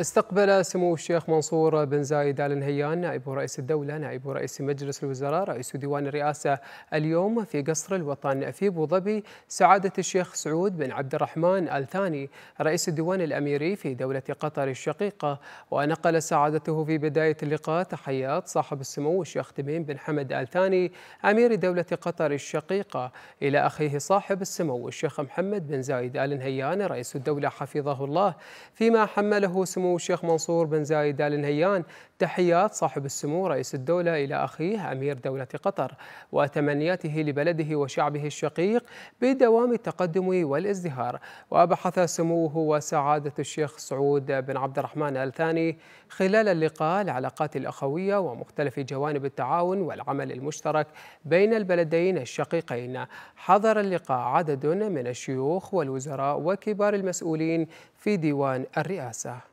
استقبل سمو الشيخ منصور بن زايد آل نهيان نائب رئيس الدولة نائب رئيس مجلس الوزراء رئيس ديوان الرئاسة اليوم في قصر الوطن في أبو ظبي سعادة الشيخ سعود بن عبد الرحمن آل ثاني رئيس الديوان الأميري في دولة قطر الشقيقة ونقل سعادته في بداية اللقاء تحيات صاحب السمو الشيخ تميم بن حمد آل ثاني أمير دولة قطر الشقيقة إلى أخيه صاحب السمو الشيخ محمد بن زايد آل نهيان رئيس الدولة حفظه الله فيما حمله سمو سمو الشيخ منصور بن زايد آل نهيان تحيات صاحب السمو رئيس الدولة إلى أخيه أمير دولة قطر وتمنياته لبلده وشعبه الشقيق بدوام التقدم والازدهار وبحث سموه وسعادة الشيخ سعود بن عبد الرحمن آل ثاني خلال اللقاء العلاقات الأخوية ومختلف جوانب التعاون والعمل المشترك بين البلدين الشقيقين حضر اللقاء عدد من الشيوخ والوزراء وكبار المسؤولين في ديوان الرئاسة